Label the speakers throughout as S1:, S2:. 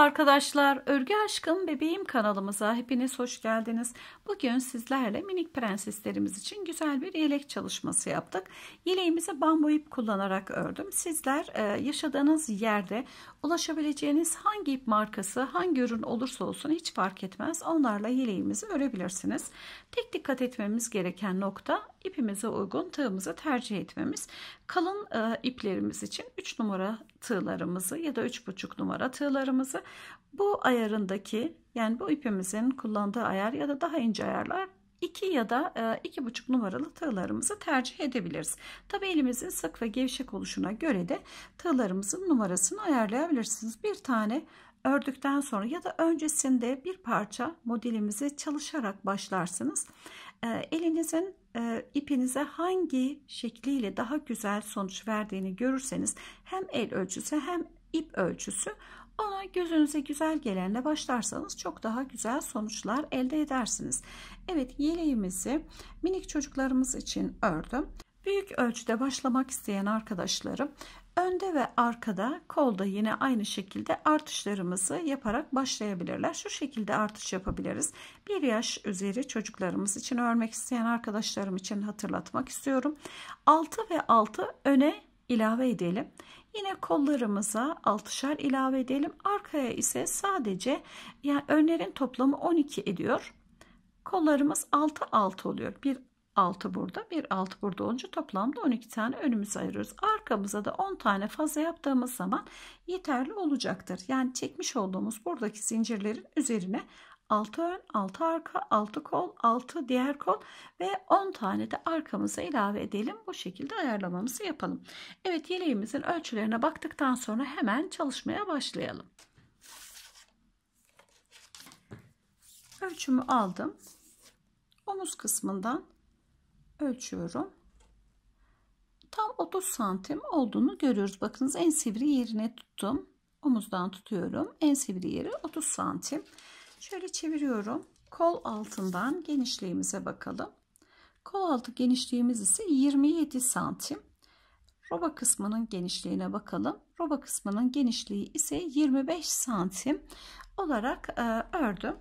S1: Merhaba arkadaşlar, Örgü Aşkım Bebeğim kanalımıza hepiniz hoş geldiniz. Bugün sizlerle minik prenseslerimiz için güzel bir yelek çalışması yaptık. Yeleğimizi bambu ip kullanarak ördüm. Sizler e, yaşadığınız yerde ulaşabileceğiniz hangi ip markası, hangi ürün olursa olsun hiç fark etmez. Onlarla yeleğimizi örebilirsiniz. Tek dikkat etmemiz gereken nokta ipimize uygun tığımızı tercih etmemiz. Kalın e, iplerimiz için 3 numara tığlarımızı ya da 3,5 numara tığlarımızı bu ayarındaki yani bu ipimizin kullandığı ayar ya da daha ince ayarlar 2 ya da 2,5 e, numaralı tığlarımızı tercih edebiliriz. Tabi elimizin sık ve gevşek oluşuna göre de tığlarımızın numarasını ayarlayabilirsiniz. Bir tane ördükten sonra ya da öncesinde bir parça modelimizi çalışarak başlarsınız. E, elinizin e, ipinize hangi şekliyle daha güzel sonuç verdiğini görürseniz hem el ölçüsü hem ip ölçüsü ona gözünüze güzel gelenle başlarsanız çok daha güzel sonuçlar elde edersiniz. Evet yeleğimizi minik çocuklarımız için ördüm. Büyük ölçüde başlamak isteyen arkadaşlarım önde ve arkada kolda yine aynı şekilde artışlarımızı yaparak başlayabilirler. Şu şekilde artış yapabiliriz. Bir yaş üzeri çocuklarımız için örmek isteyen arkadaşlarım için hatırlatmak istiyorum. 6 ve 6 öne ilave edelim. Yine kollarımıza altışar ilave edelim. Arkaya ise sadece yani önlerin toplamı 12 ediyor. Kollarımız 6 6 oluyor. Bir 6 burada, bir 6 burada olunca toplamda 12 tane önümüz ayırıyoruz. Arkamıza da 10 tane fazla yaptığımız zaman yeterli olacaktır. Yani çekmiş olduğumuz buradaki zincirlerin üzerine 6 ön, 6 arka, 6 kol, 6 diğer kol ve 10 tane de arkamıza ilave edelim. Bu şekilde ayarlamamızı yapalım. Evet yeleğimizin ölçülerine baktıktan sonra hemen çalışmaya başlayalım. Ölçümü aldım. Omuz kısmından ölçüyorum. Tam 30 santim olduğunu görüyoruz. Bakınız en sivri yerine tuttum. Omuzdan tutuyorum. En sivri yeri 30 santim. Şöyle çeviriyorum. Kol altından genişliğimize bakalım. Kol altı genişliğimiz ise 27 santim. Roba kısmının genişliğine bakalım. Roba kısmının genişliği ise 25 santim olarak e, ördüm.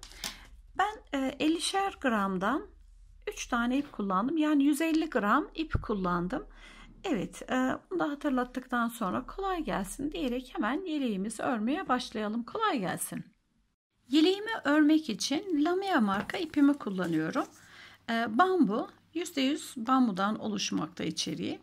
S1: Ben e, 50'şer gramdan 3 tane ip kullandım. Yani 150 gram ip kullandım. Evet e, bunu da hatırlattıktan sonra kolay gelsin diyerek hemen yeleğimizi örmeye başlayalım. Kolay gelsin. Yeleğimi örmek için Lamia marka ipimi kullanıyorum. E, bambu %100 bambudan oluşmakta içeriği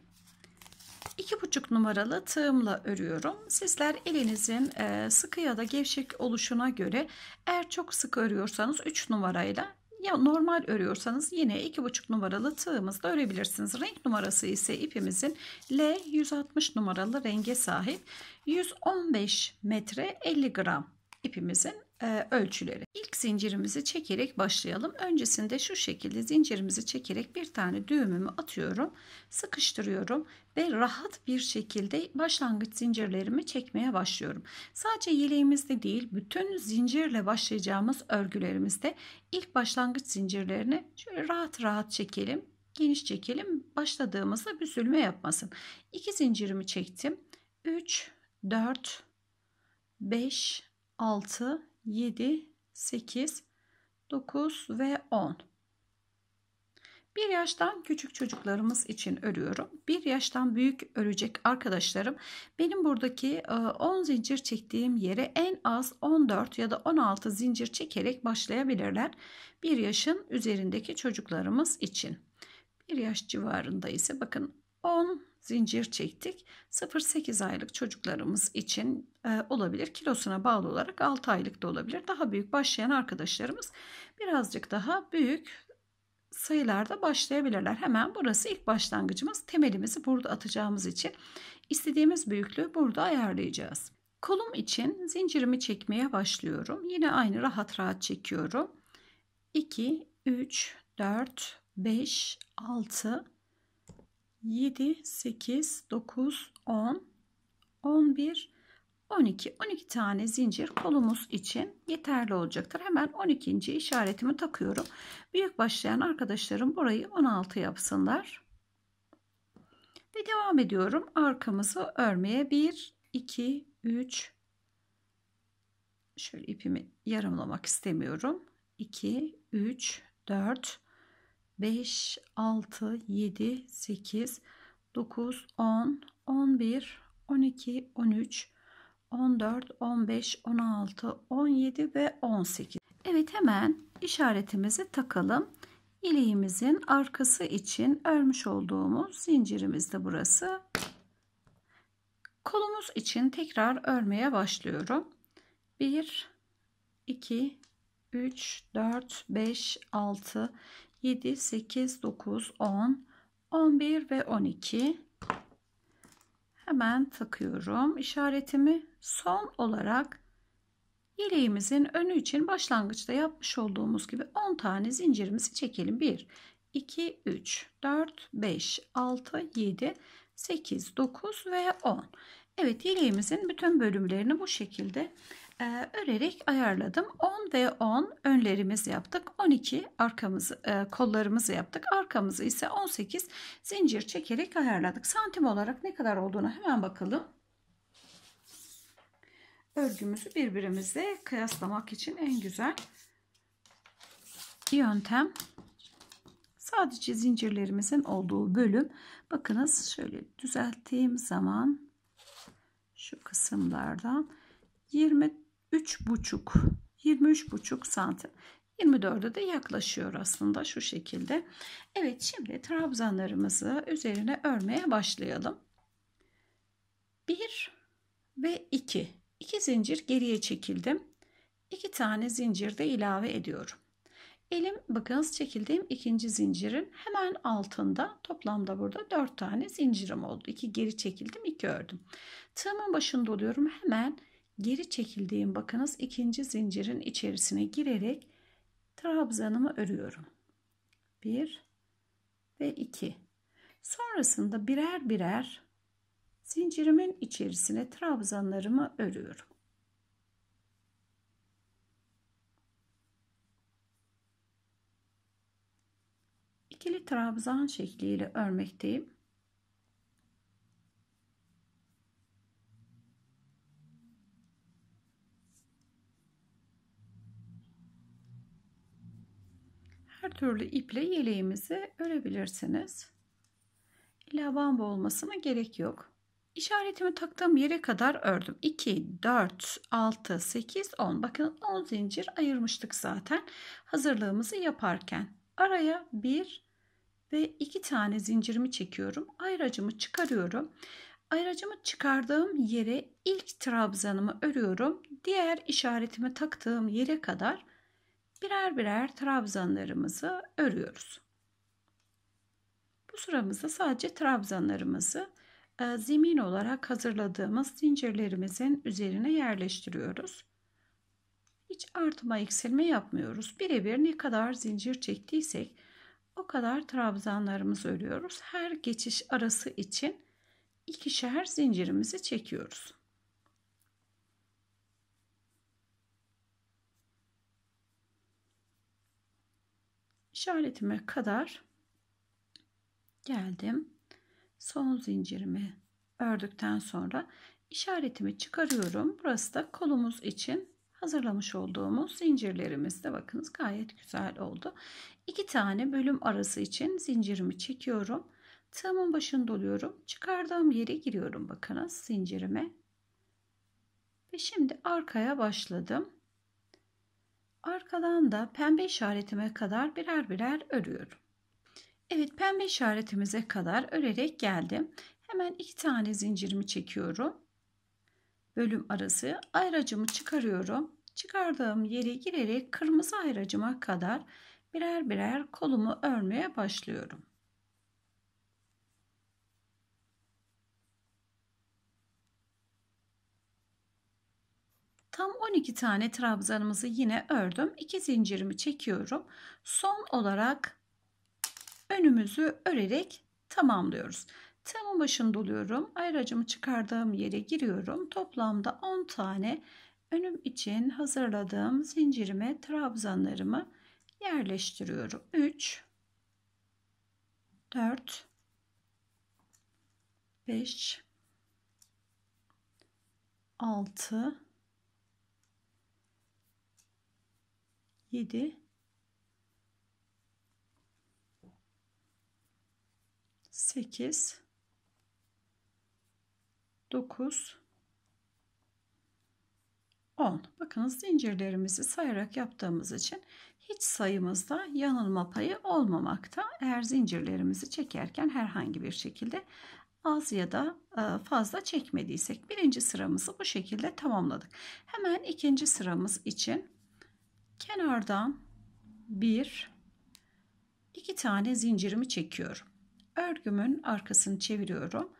S1: iki buçuk numaralı tığımla örüyorum. Sizler elinizin e, sıkı ya da gevşek oluşuna göre eğer çok sıkı örüyorsanız 3 numarayla ya normal örüyorsanız yine iki buçuk numaralı tığımızla örebilirsiniz. Renk numarası ise ipimizin L 160 numaralı renge sahip 115 metre 50 gram ipimizin e, ölçüleri. İlk zincirimizi çekerek başlayalım. Öncesinde şu şekilde zincirimizi çekerek bir tane düğümümü atıyorum, sıkıştırıyorum ve rahat bir şekilde başlangıç zincirlerimi çekmeye başlıyorum. Sadece yeleğimizde değil, bütün zincirle başlayacağımız örgülerimizde ilk başlangıç zincirlerini şöyle rahat rahat çekelim. Geniş çekelim. Başladığımızda büzülme yapmasın. 2 zincirimi çektim. 3 4 5 6 7, 8, 9 ve 10. Bir yaştan küçük çocuklarımız için örüyorum. Bir yaştan büyük örecek arkadaşlarım benim buradaki 10 e, zincir çektiğim yere en az 14 ya da 16 zincir çekerek başlayabilirler. Bir yaşın üzerindeki çocuklarımız için. Bir yaş civarında ise bakın 10 zincir çektik. 0-8 aylık çocuklarımız için e, olabilir. Kilosuna bağlı olarak 6 aylık da olabilir. Daha büyük başlayan arkadaşlarımız birazcık daha büyük sayılarda başlayabilirler. Hemen burası ilk başlangıcımız. Temelimizi burada atacağımız için istediğimiz büyüklüğü burada ayarlayacağız. Kolum için zincirimi çekmeye başlıyorum. Yine aynı rahat rahat çekiyorum. 2, 3, 4, 5, 6, 7, 8, 9, 10, 11, 12. 12 tane zincir kolumuz için yeterli olacaktır. Hemen 12. işaretimi takıyorum. Büyük başlayan arkadaşlarım burayı 16 yapsınlar. Ve devam ediyorum. Arkamızı örmeye 1, 2, 3, şöyle ipimi yarımlamak istemiyorum. 2, 3, 4, 5, 6, 7, 8, 9, 10, 11, 12, 13, 14, 15, 16, 17 ve 18. Evet hemen işaretimizi takalım. İliğimizin arkası için örmüş olduğumuz zincirimiz de burası. Kolumuz için tekrar örmeye başlıyorum. 1, 2, 3, 4, 5, 6, 7, 8, 9, 10, 11 ve 12. Hemen takıyorum işaretimi. Son olarak yeleğimizin önü için başlangıçta yapmış olduğumuz gibi 10 tane zincirimizi çekelim. 1, 2, 3, 4, 5, 6, 7, 8, 9 ve 10. Evet yeleğimizin bütün bölümlerini bu şekilde ee, örerek ayarladım. 10 ve 10 önlerimizi yaptık. 12 arkamızı e, kollarımızı yaptık. Arkamızı ise 18 zincir çekerek ayarladık. Santim olarak ne kadar olduğunu hemen bakalım. Örgümüzü birbirimize kıyaslamak için en güzel yöntem. Sadece zincirlerimizin olduğu bölüm. Bakınız şöyle düzelttiğim zaman şu kısımlardan 20 3,5 23,5 santim. 24'e de yaklaşıyor aslında şu şekilde. Evet şimdi trabzanlarımızı üzerine örmeye başlayalım. 1 ve 2. 2 zincir geriye çekildim. 2 tane zincir de ilave ediyorum. Elim bakınız çekildiğim ikinci zincirin hemen altında toplamda burada 4 tane zincirim oldu. 2 geri çekildim 2 ördüm. Tığımın başında oluyorum hemen Geri çekildiğim bakınız ikinci zincirin içerisine girerek trabzanımı örüyorum. 1 ve 2. Sonrasında birer birer zincirimin içerisine trabzanlarımı örüyorum. İkili trabzan şekliyle örmekteyim. türlü iple yeleğimizi örebilirsiniz. İlla bambu olmasına gerek yok. İşaretimi taktığım yere kadar ördüm. 2, 4, 6, 8, 10. Bakın 10 zincir ayırmıştık zaten hazırlığımızı yaparken. Araya 1 ve 2 tane zincirimi çekiyorum. Ayracımı çıkarıyorum. Ayracımı çıkardığım yere ilk trabzanımı örüyorum. Diğer işaretimi taktığım yere kadar birer birer trabzanlarımızı örüyoruz. Bu sıramızda sadece trabzanlarımızı e, zemin olarak hazırladığımız zincirlerimizin üzerine yerleştiriyoruz. Hiç artma eksilme yapmıyoruz. Birebir ne kadar zincir çektiysek o kadar trabzanlarımızı örüyoruz. Her geçiş arası için ikişer zincirimizi çekiyoruz. işaretime kadar geldim. Son zincirimi ördükten sonra işaretimi çıkarıyorum. Burası da kolumuz için hazırlamış olduğumuz zincirlerimiz de bakınız gayet güzel oldu. İki tane bölüm arası için zincirimi çekiyorum. Tığımın başını doluyorum. Çıkardığım yere giriyorum bakınız zincirime. Ve şimdi arkaya başladım. Arkadan da pembe işaretime kadar birer birer örüyorum. Evet pembe işaretimize kadar örerek geldim. Hemen iki tane zincirimi çekiyorum. Bölüm arası ayracımı çıkarıyorum. Çıkardığım yere girerek kırmızı ayracıma kadar birer birer kolumu örmeye başlıyorum. Tam 12 tane trabzanımızı yine ördüm. 2 zincirimi çekiyorum. Son olarak önümüzü örerek tamamlıyoruz. Tamın başını doluyorum. Ayracımı çıkardığım yere giriyorum. Toplamda 10 tane önüm için hazırladığım zincirime trabzanlarımı yerleştiriyorum. 3 4 5 6 7 8 9 10 bakınız zincirlerimizi sayarak yaptığımız için hiç sayımızda yanılma payı olmamakta eğer zincirlerimizi çekerken herhangi bir şekilde az ya da e, fazla çekmediysek birinci sıramızı bu şekilde tamamladık hemen ikinci sıramız için Kenardan bir, iki tane zincirimi çekiyorum. Örgümün arkasını çeviriyorum.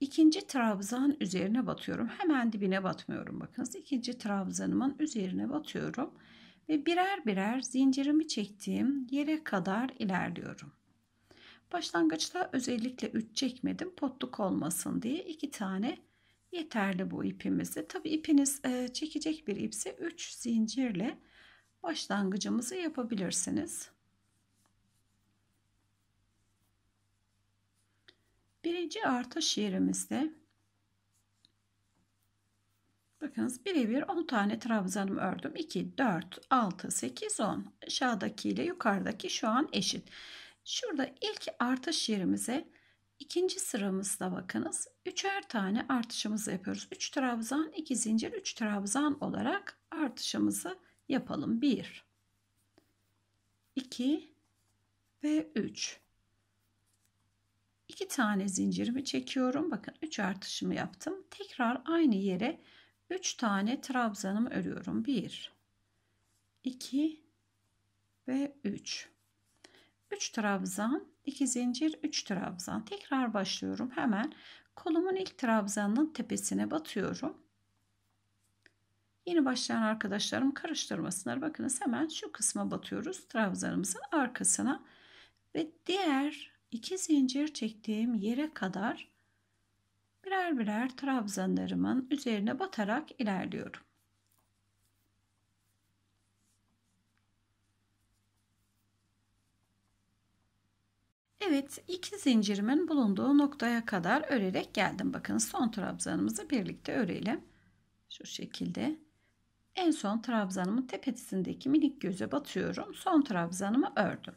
S1: İkinci trabzan üzerine batıyorum. Hemen dibine batmıyorum bakınız. İkinci trabzanımın üzerine batıyorum ve birer birer zincirimi çektiğim yere kadar ilerliyorum. Başlangıçta özellikle 3 çekmedim potluk olmasın diye 2 tane yeterli bu ipimizi. Tabi ipiniz e, çekecek bir ipse 3 zincirle başlangıcımızı yapabilirsiniz. Birinci artış şiirimizde, bakınız birebir 10 tane trabzanım ördüm. 2, 4, 6, 8, 10. Aşağıdaki ile yukarıdaki şu an eşit. Şurada ilk artış yerimize ikinci sıramızda bakınız. Üçer tane artışımızı yapıyoruz. 3 trabzan, 2 zincir, 3 trabzan olarak artışımızı yapalım. 1 2 ve 3 2 tane zincirimi çekiyorum. Bakın 3 artışımı yaptım. Tekrar aynı yere 3 tane trabzanımı örüyorum. 1 2 ve 3 3 trabzan 2 zincir 3 trabzan tekrar başlıyorum hemen kolumun ilk trabzanının tepesine batıyorum Yeni başlayan arkadaşlarım karıştırmasınlar. Bakınız hemen şu kısma batıyoruz. Trabzanımızın arkasına ve diğer iki zincir çektiğim yere kadar birer birer trabzanlarımın üzerine batarak ilerliyorum. Evet iki zincirimin bulunduğu noktaya kadar örerek geldim. Bakın son trabzanımızı birlikte örelim. Şu şekilde. En son trabzanımın tepesindeki minik göze batıyorum. Son trabzanımı ördüm.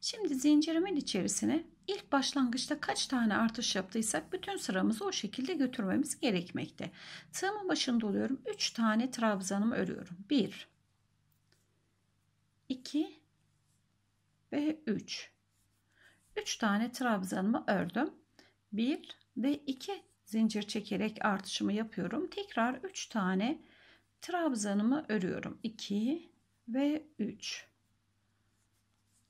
S1: Şimdi zincirimin içerisine ilk başlangıçta kaç tane artış yaptıysak bütün sıramızı o şekilde götürmemiz gerekmekte. Tığımın başında oluyorum. 3 tane trabzanımı örüyorum. 1 2 ve 3. 3 tane trabzanımı ördüm. 1 ve 2 zincir çekerek artışımı yapıyorum. Tekrar 3 tane trabzanımı örüyorum. 2 ve 3.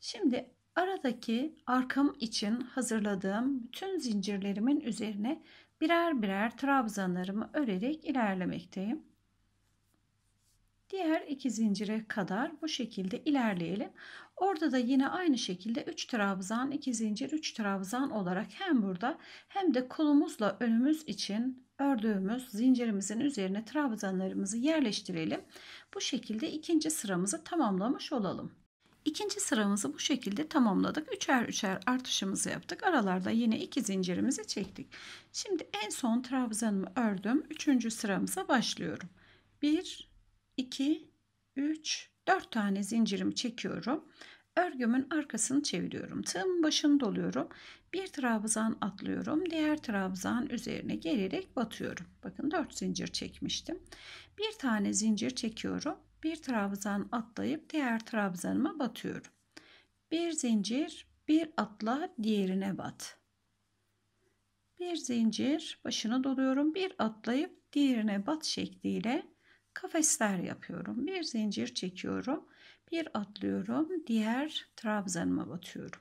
S1: Şimdi aradaki arkam için hazırladığım bütün zincirlerimin üzerine birer birer trabzanlarımı örerek ilerlemekteyim. Diğer iki zincire kadar bu şekilde ilerleyelim. Orada da yine aynı şekilde 3 trabzan, 2 zincir, 3 trabzan olarak hem burada hem de kolumuzla önümüz için ördüğümüz zincirimizin üzerine trabzanlarımızı yerleştirelim. Bu şekilde ikinci sıramızı tamamlamış olalım. İkinci sıramızı bu şekilde tamamladık. Üçer üçer artışımızı yaptık. Aralarda yine iki zincirimizi çektik. Şimdi en son trabzanımı ördüm. Üçüncü sıramıza başlıyorum. Bir, iki, üç, dört tane zincirimi çekiyorum. Örgümün arkasını çeviriyorum. Tığımın başını doluyorum. Bir trabzan atlıyorum. Diğer trabzan üzerine gelerek batıyorum. Bakın 4 zincir çekmiştim. Bir tane zincir çekiyorum. Bir trabzan atlayıp diğer trabzanıma batıyorum. Bir zincir, bir atla diğerine bat. Bir zincir, başına doluyorum. Bir atlayıp diğerine bat şekliyle kafesler yapıyorum. Bir zincir çekiyorum. Bir atlıyorum. Diğer trabzanıma batıyorum.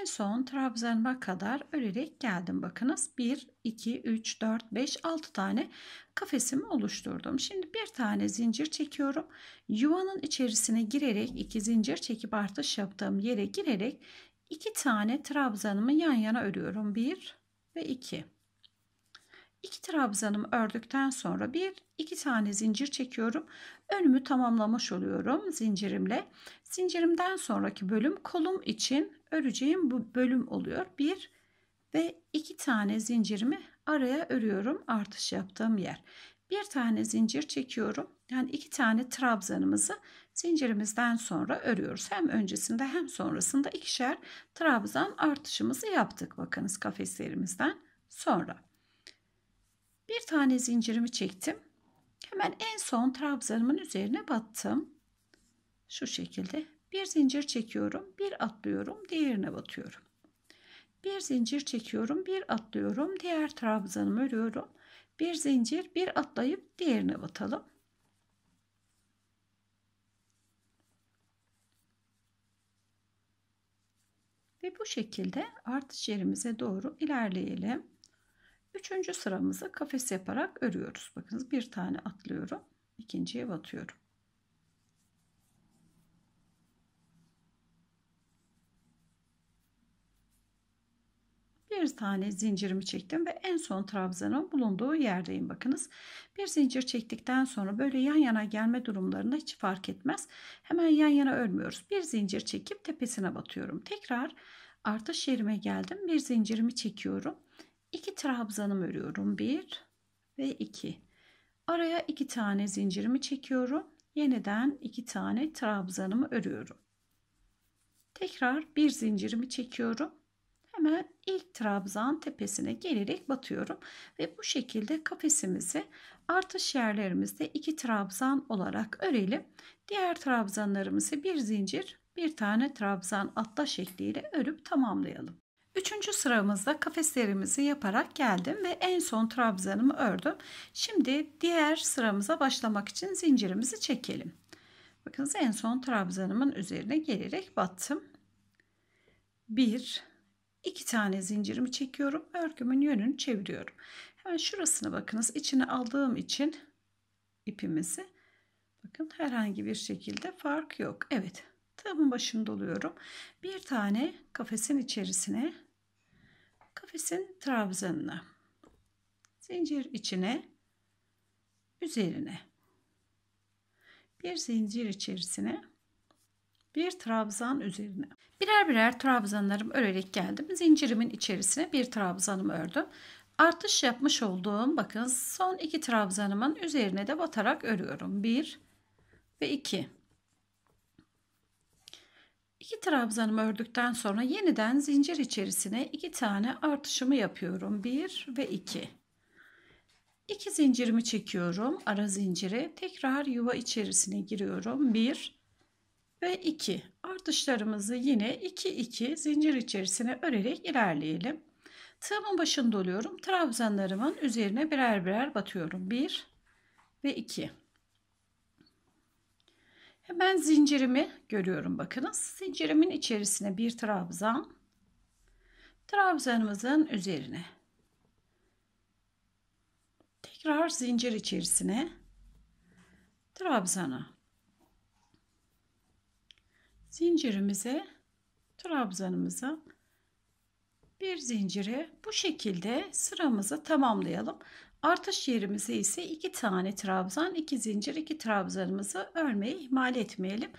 S1: En son trabzanıma kadar örerek geldim. Bakınız 1, 2, 3, 4, 5, 6 tane kafesimi oluşturdum. Şimdi bir tane zincir çekiyorum. Yuvanın içerisine girerek 2 zincir çekip artış yaptığım yere girerek 2 tane trabzanımı yan yana örüyorum. 1 ve 2. İki trabzanımı ördükten sonra bir iki tane zincir çekiyorum. Önümü tamamlamış oluyorum zincirimle. Zincirimden sonraki bölüm kolum için öreceğim bu bölüm oluyor. Bir ve iki tane zincirimi araya örüyorum artış yaptığım yer. Bir tane zincir çekiyorum. Yani iki tane trabzanımızı zincirimizden sonra örüyoruz. Hem öncesinde hem sonrasında ikişer trabzan artışımızı yaptık. Bakınız kafeslerimizden sonra. Bir tane zincirimi çektim. Hemen en son trabzanımın üzerine battım. Şu şekilde bir zincir çekiyorum, bir atlıyorum, diğerine batıyorum. Bir zincir çekiyorum, bir atlıyorum, diğer trabzanımı örüyorum. Bir zincir, bir atlayıp diğerine batalım. Ve bu şekilde artış yerimize doğru ilerleyelim. Üçüncü sıramızı kafes yaparak örüyoruz. Bakınız bir tane atlıyorum. ikinciye batıyorum. bir tane zincirimi çektim ve en son trabzanın bulunduğu yerdeyim bakınız. Bir zincir çektikten sonra böyle yan yana gelme durumlarında hiç fark etmez. Hemen yan yana örmüyoruz. Bir zincir çekip tepesine batıyorum. Tekrar artış yerime geldim. Bir zincirimi çekiyorum. 2 trabzanım örüyorum. bir ve iki. Araya iki tane zincirimi çekiyorum. Yeniden iki tane trabzanımı örüyorum. Tekrar bir zincirimi çekiyorum. Hemen ilk trabzan tepesine gelerek batıyorum ve bu şekilde kafesimizi artış yerlerimizde iki trabzan olarak örelim. Diğer trabzanlarımızı bir zincir, bir tane trabzan atla şekliyle örüp tamamlayalım. Üçüncü sıramızda kafeslerimizi yaparak geldim ve en son trabzanımı ördüm. Şimdi diğer sıramıza başlamak için zincirimizi çekelim. Bakınız en son trabzanımın üzerine gelerek battım. Bir, iki tane zincirimi çekiyorum. Örgümün yönünü çeviriyorum. Hemen şurasını bakınız. içine aldığım için ipimizi bakın herhangi bir şekilde fark yok. Evet Tığımın başında doluyorum. Bir tane kafesin içerisine kafesin trabzanına zincir içine üzerine bir zincir içerisine bir trabzan üzerine. Birer birer trabzanlarımı örerek geldim. Zincirimin içerisine bir trabzanımı ördüm. Artış yapmış olduğum bakın son iki trabzanımın üzerine de batarak örüyorum. Bir ve iki. İki trabzanımı ördükten sonra yeniden zincir içerisine iki tane artışımı yapıyorum. Bir ve iki. İki zincirimi çekiyorum. Ara zinciri tekrar yuva içerisine giriyorum. Bir ve iki. Artışlarımızı yine iki iki zincir içerisine örerek ilerleyelim. Tığımın başını doluyorum. Trabzanlarımın üzerine birer birer batıyorum. Bir ve iki. Hemen zincirimi görüyorum bakınız. Zincirimin içerisine bir trabzan. Trabzanımızın üzerine. Tekrar zincir içerisine trabzana. Zincirimize trabzanımıza bir zincire bu şekilde sıramızı tamamlayalım. Artış yerimize ise 2 tane trabzan, 2 zincir, 2 trabzanımızı örmeyi ihmal etmeyelim.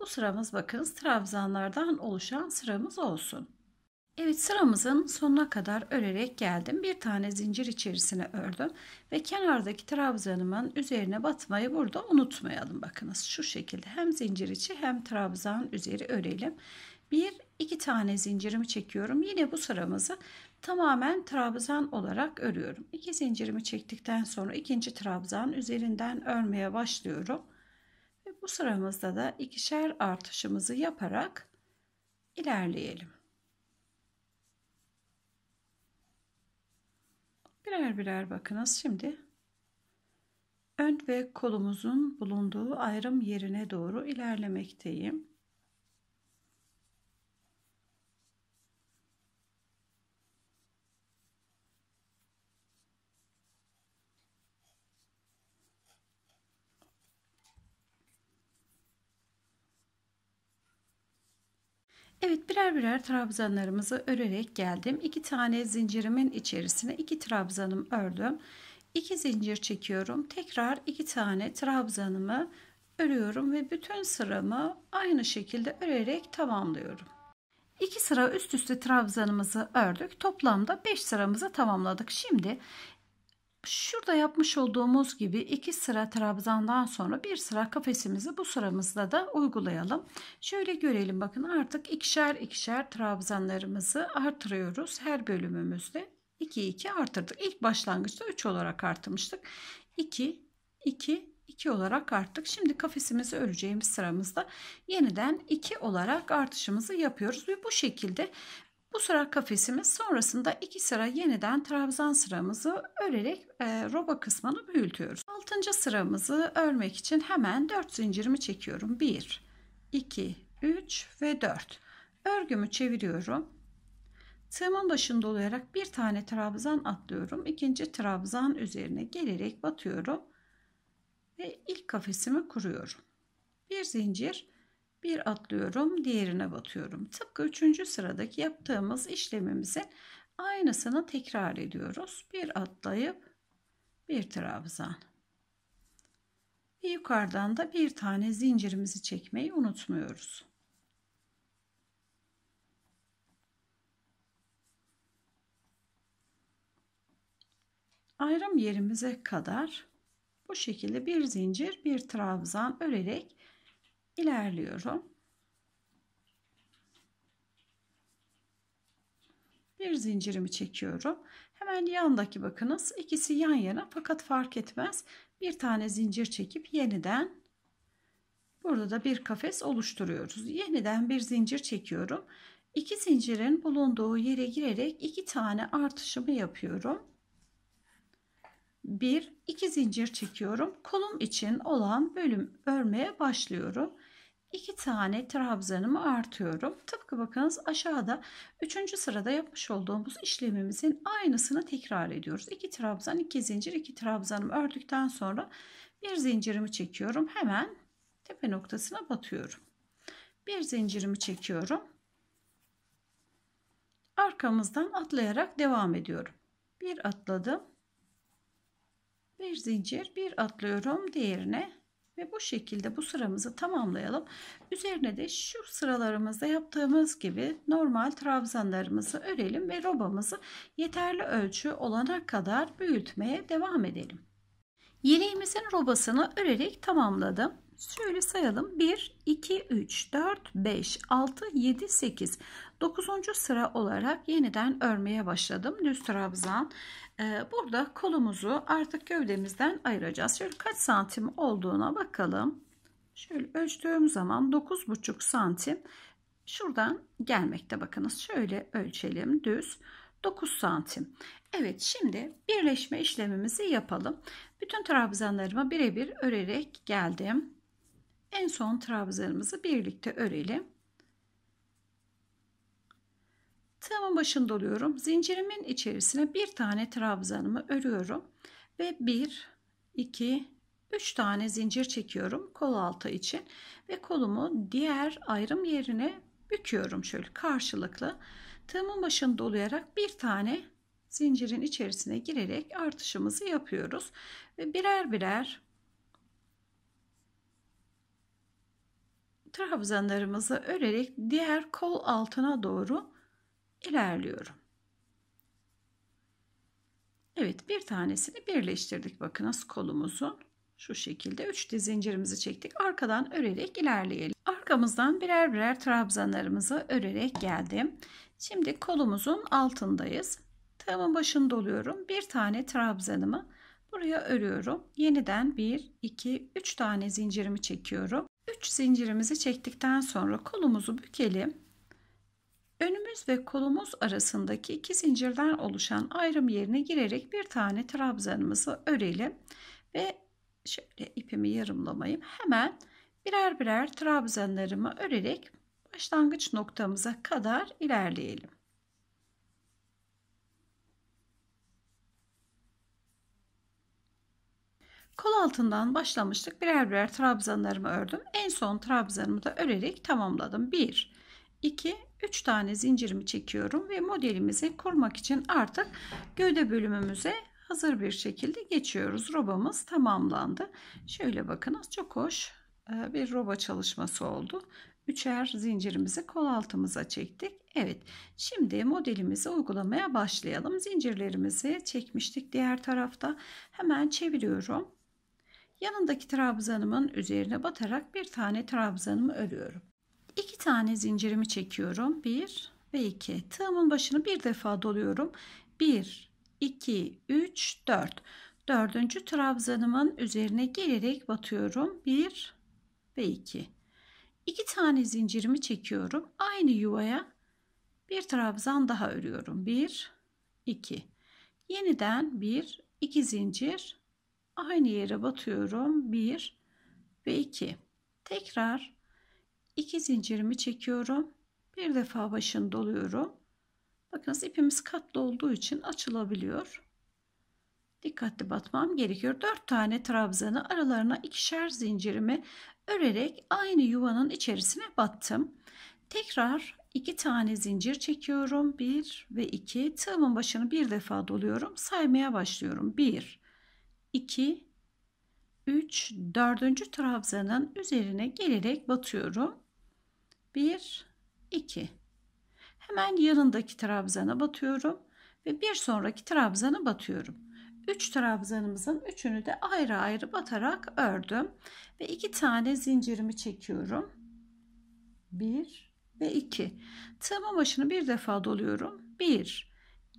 S1: Bu sıramız bakınız trabzanlardan oluşan sıramız olsun. Evet sıramızın sonuna kadar örerek geldim. Bir tane zincir içerisine ördüm ve kenardaki trabzanımın üzerine batmayı burada unutmayalım. Bakınız şu şekilde hem zincir içi hem trabzan üzeri örelim. Bir iki tane zincirimi çekiyorum. Yine bu sıramızı tamamen trabzan olarak örüyorum. İki zincirimi çektikten sonra ikinci trabzan üzerinden örmeye başlıyorum. Ve bu sıramızda da ikişer artışımızı yaparak ilerleyelim. Birer birer bakınız şimdi. Ön ve kolumuzun bulunduğu ayrım yerine doğru ilerlemekteyim. Evet birer birer trabzanlarımızı örerek geldim. İki tane zincirimin içerisine iki trabzanım ördüm. İki zincir çekiyorum. Tekrar iki tane trabzanımı örüyorum ve bütün sıramı aynı şekilde örerek tamamlıyorum. İki sıra üst üste trabzanımızı ördük. Toplamda 5 sıramızı tamamladık. Şimdi Şurada yapmış olduğumuz gibi iki sıra trabzandan sonra bir sıra kafesimizi bu sıramızda da uygulayalım. Şöyle görelim bakın artık ikişer ikişer trabzanlarımızı artırıyoruz her bölümümüzde. 2 2 artırdık. İlk başlangıçta 3 olarak artırmıştık. 2 2 2 olarak arttık. Şimdi kafesimizi öreceğimiz sıramızda yeniden 2 olarak artışımızı yapıyoruz ve bu şekilde bu sıra kafesimiz sonrasında iki sıra yeniden trabzan sıramızı örerek e, roba kısmını büyütüyoruz. Altıncı sıramızı örmek için hemen 4 zincirimi çekiyorum. 1, 2, 3 ve 4. Örgümü çeviriyorum. Tığımın başını dolayarak bir tane trabzan atlıyorum. İkinci trabzan üzerine gelerek batıyorum. Ve ilk kafesimi kuruyorum. Bir zincir bir atlıyorum diğerine batıyorum. Tıpkı üçüncü sıradaki yaptığımız işlemimizin aynısını tekrar ediyoruz. Bir atlayıp bir trabzan. Ve yukarıdan da bir tane zincirimizi çekmeyi unutmuyoruz. Ayrım yerimize kadar bu şekilde bir zincir bir trabzan örerek ilerliyorum. Bir zincirimi çekiyorum. Hemen yandaki bakınız ikisi yan yana fakat fark etmez. Bir tane zincir çekip yeniden burada da bir kafes oluşturuyoruz. Yeniden bir zincir çekiyorum. İki zincirin bulunduğu yere girerek iki tane artışımı yapıyorum. Bir, iki zincir çekiyorum. Kolum için olan bölüm örmeye başlıyorum. 2 tane trabzanımı artıyorum. Tıpkı bakınız aşağıda 3. sırada yapmış olduğumuz işlemimizin aynısını tekrar ediyoruz. 2 trabzan, 2 zincir, 2 trabzanımı ördükten sonra bir zincirimi çekiyorum. Hemen tepe noktasına batıyorum. Bir zincirimi çekiyorum. Arkamızdan atlayarak devam ediyorum. Bir atladım. Bir zincir, bir atlıyorum diğerine ve bu şekilde bu sıramızı tamamlayalım. Üzerine de şu sıralarımızda yaptığımız gibi normal trabzanlarımızı örelim ve robamızı yeterli ölçü olana kadar büyütmeye devam edelim. Yeleğimizin robasını örerek tamamladım. Şöyle sayalım. 1, 2, 3, 4, 5, 6, 7, 8. 9. sıra olarak yeniden örmeye başladım. Düz trabzan. Ee, burada kolumuzu artık gövdemizden ayıracağız. Şöyle kaç santim olduğuna bakalım. Şöyle ölçtüğüm zaman 9,5 santim şuradan gelmekte. Bakınız şöyle ölçelim düz. 9 santim. Evet şimdi birleşme işlemimizi yapalım. Bütün trabzanlarımı birebir örerek geldim. En son trabzanımızı birlikte örelim. Tığımın başında oluyorum. Zincirimin içerisine bir tane trabzanımı örüyorum. Ve 1, 2, 3 tane zincir çekiyorum kol altı için. Ve kolumu diğer ayrım yerine büküyorum şöyle karşılıklı. Tığımın başını dolayarak bir tane zincirin içerisine girerek artışımızı yapıyoruz. Ve birer birer trabzanlarımızı örerek diğer kol altına doğru ilerliyorum. Evet bir tanesini birleştirdik bakın az kolumuzun. Şu şekilde 3 de zincirimizi çektik. Arkadan örerek ilerleyelim. Arkamızdan birer birer trabzanlarımızı örerek geldim. Şimdi kolumuzun altındayız. Tığımın başını doluyorum. Bir tane trabzanımı buraya örüyorum. Yeniden 1, 2, 3 tane zincirimi çekiyorum. 3 zincirimizi çektikten sonra kolumuzu bükelim. Önümüz ve kolumuz arasındaki 2 zincirden oluşan ayrım yerine girerek bir tane trabzanımızı örelim ve şöyle ipimi yarımlamayayım. Hemen birer birer trabzanlarımı örerek başlangıç noktamıza kadar ilerleyelim. Kol altından başlamıştık. Birer birer trabzanlarımı ördüm. En son trabzanımı da örerek tamamladım. 1, 2, 3 tane zincirimi çekiyorum ve modelimizi kurmak için artık gövde bölümümüze hazır bir şekilde geçiyoruz. Robamız tamamlandı. Şöyle bakınız çok hoş e, bir roba çalışması oldu. Üçer zincirimizi kol altımıza çektik. Evet şimdi modelimizi uygulamaya başlayalım. Zincirlerimizi çekmiştik diğer tarafta. Hemen çeviriyorum. Yanındaki trabzanımın üzerine batarak bir tane trabzanımı örüyorum. İki tane zincirimi çekiyorum. 1 ve 2. Tığımın başını bir defa doluyorum. 1, 2, 3, 4. Dördüncü trabzanımın üzerine gelerek batıyorum. 1 ve 2. İki tane zincirimi çekiyorum. Aynı yuvaya bir trabzan daha örüyorum. 1, 2. Yeniden 1, 2 zincir aynı yere batıyorum 1 ve 2 tekrar 2 zincirimi çekiyorum bir defa başını doluyorum bakınız ipimiz katlı olduğu için açılabiliyor dikkatli batmam gerekiyor 4 tane trabzanı aralarına ikişer zincirimi örerek aynı yuvanın içerisine battım tekrar 2 tane zincir çekiyorum 1 ve 2 tığımın başını bir defa doluyorum saymaya başlıyorum 1 2, 3, 4. trabzanın üzerine gelerek batıyorum. 1, 2. Hemen yanındaki trabzana batıyorum ve bir sonraki trabzana batıyorum. 3 trabzanımızın üçünü de ayrı ayrı batarak ördüm ve 2 tane zincirimi çekiyorum. 1 ve 2. Tığma başını bir defa doluyorum. 1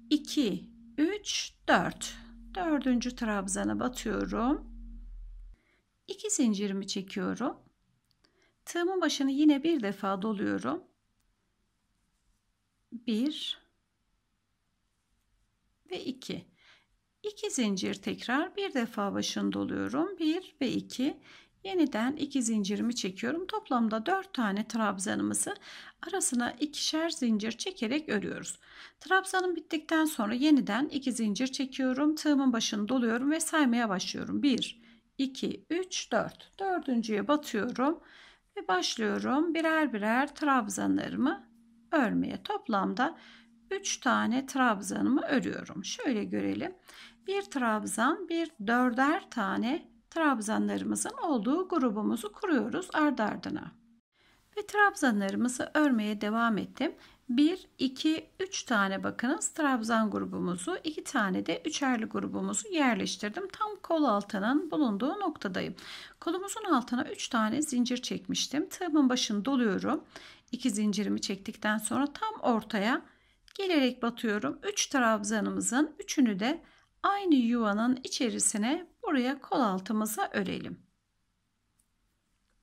S1: 2 3 4 Dördüncü trabzana batıyorum. İki zincirimi çekiyorum. Tığımın başını yine bir defa doluyorum. Bir ve iki. İki zincir tekrar bir defa başını doluyorum. Bir ve iki. Yeniden iki zincirimi çekiyorum. Toplamda 4 tane trabzanımızı arasına ikişer zincir çekerek örüyoruz. Trabzanım bittikten sonra yeniden iki zincir çekiyorum. Tığımın başını doluyorum ve saymaya başlıyorum. 1, 2, 3, 4. Dördüncüye batıyorum ve başlıyorum birer birer trabzanlarımı örmeye. Toplamda 3 tane trabzanımı örüyorum. Şöyle görelim. Bir trabzan, bir dörder tane trabzanlarımızın olduğu grubumuzu kuruyoruz ardı ardına. Ve trabzanlarımızı örmeye devam ettim. 1, 2, 3 tane bakınız trabzan grubumuzu, 2 tane de üçerli grubumuzu yerleştirdim. Tam kol altının bulunduğu noktadayım. Kolumuzun altına 3 tane zincir çekmiştim. Tığımın başını doluyorum. 2 zincirimi çektikten sonra tam ortaya gelerek batıyorum. 3 trabzanımızın üçünü de aynı yuvanın içerisine buraya kol altımıza örelim.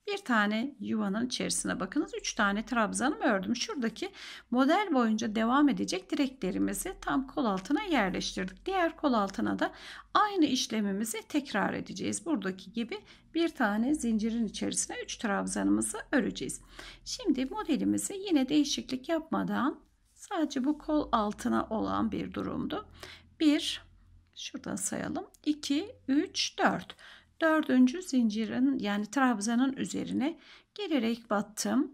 S1: Bir tane yuvanın içerisine bakınız. 3 tane trabzanımı ördüm. Şuradaki model boyunca devam edecek direklerimizi tam kol altına yerleştirdik. Diğer kol altına da aynı işlemimizi tekrar edeceğiz. Buradaki gibi bir tane zincirin içerisine 3 trabzanımızı öreceğiz. Şimdi modelimizi yine değişiklik yapmadan sadece bu kol altına olan bir durumdu. 1 Şuradan sayalım. 2, 3, 4. Dördüncü zincirin yani trabzanın üzerine gelerek battım.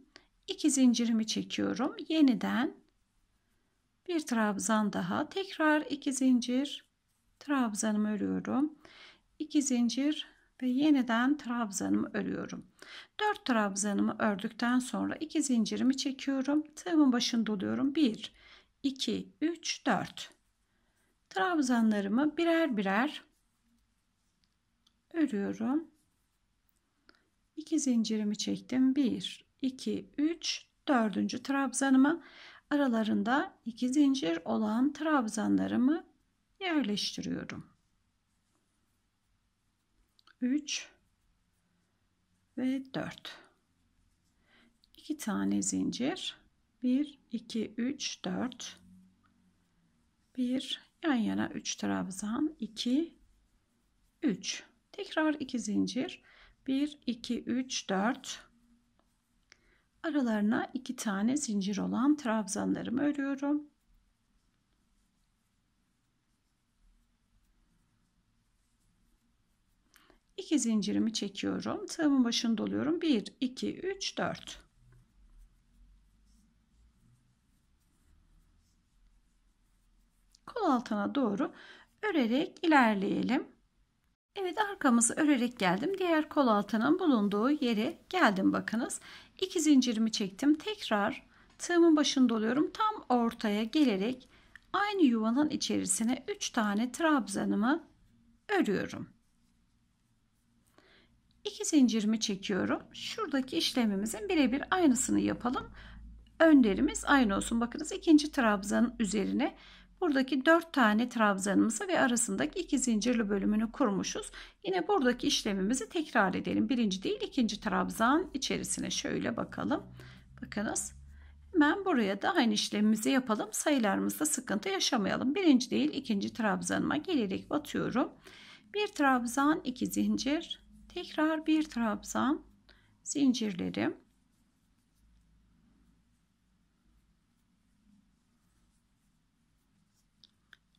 S1: 2 zincirimi çekiyorum. Yeniden bir trabzan daha. Tekrar iki zincir trabzanımı örüyorum. 2 zincir ve yeniden trabzanımı örüyorum. 4 trabzanımı ördükten sonra iki zincirimi çekiyorum. Tığımın başını doluyorum. 1 2 3 4 trabzanlarımı birer birer örüyorum. 2 zincirimi çektim. 1, 2, 3, 4. trabzanımı aralarında 2 zincir olan trabzanlarımı yerleştiriyorum. 3 ve 4. 2 tane zincir. 1 2 3 4 1 Yan yana 3 trabzan 2 3. Tekrar 2 zincir 1 2 3 4 aralarına 2 tane zincir olan trabzanlarımı örüyorum. İki zincirimi çekiyorum. Tığımın başını doluyorum. 1, 2, 3, 4. kol altına doğru örerek ilerleyelim. Evet arkamızı örerek geldim. Diğer kol altının bulunduğu yere geldim bakınız. İki zincirimi çektim. Tekrar tığımın başını doluyorum. Tam ortaya gelerek aynı yuvanın içerisine 3 tane trabzanımı örüyorum. İki zincirimi çekiyorum. Şuradaki işlemimizin birebir aynısını yapalım. Önlerimiz aynı olsun. Bakınız ikinci trabzanın üzerine Buradaki 4 tane trabzanımızı ve arasındaki 2 zincirli bölümünü kurmuşuz. Yine buradaki işlemimizi tekrar edelim. Birinci değil ikinci trabzan içerisine şöyle bakalım. Bakınız hemen buraya da aynı işlemimizi yapalım. Sayılarımızda sıkıntı yaşamayalım. Birinci değil ikinci trabzanıma gelerek batıyorum. Bir trabzan iki zincir. Tekrar bir trabzan zincirlerim.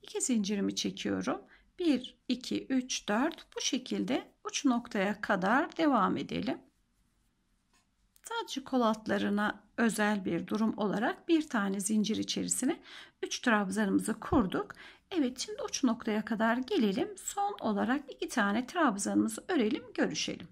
S1: 2 zincirimi çekiyorum. 1, 2, 3, 4 bu şekilde uç noktaya kadar devam edelim. Sadece kol altlarına özel bir durum olarak bir tane zincir içerisine 3 trabzanımızı kurduk. Evet şimdi uç noktaya kadar gelelim. Son olarak iki tane trabzanımızı örelim görüşelim.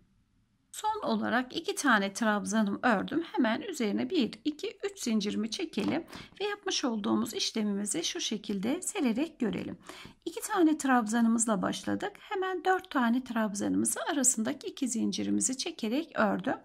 S1: Son olarak iki tane trabzanım ördüm. Hemen üzerine 1, 2, 3 zincirimi çekelim ve yapmış olduğumuz işlemimizi şu şekilde sererek görelim. İki tane trabzanımızla başladık. Hemen dört tane trabzanımızı arasındaki iki zincirimizi çekerek ördüm.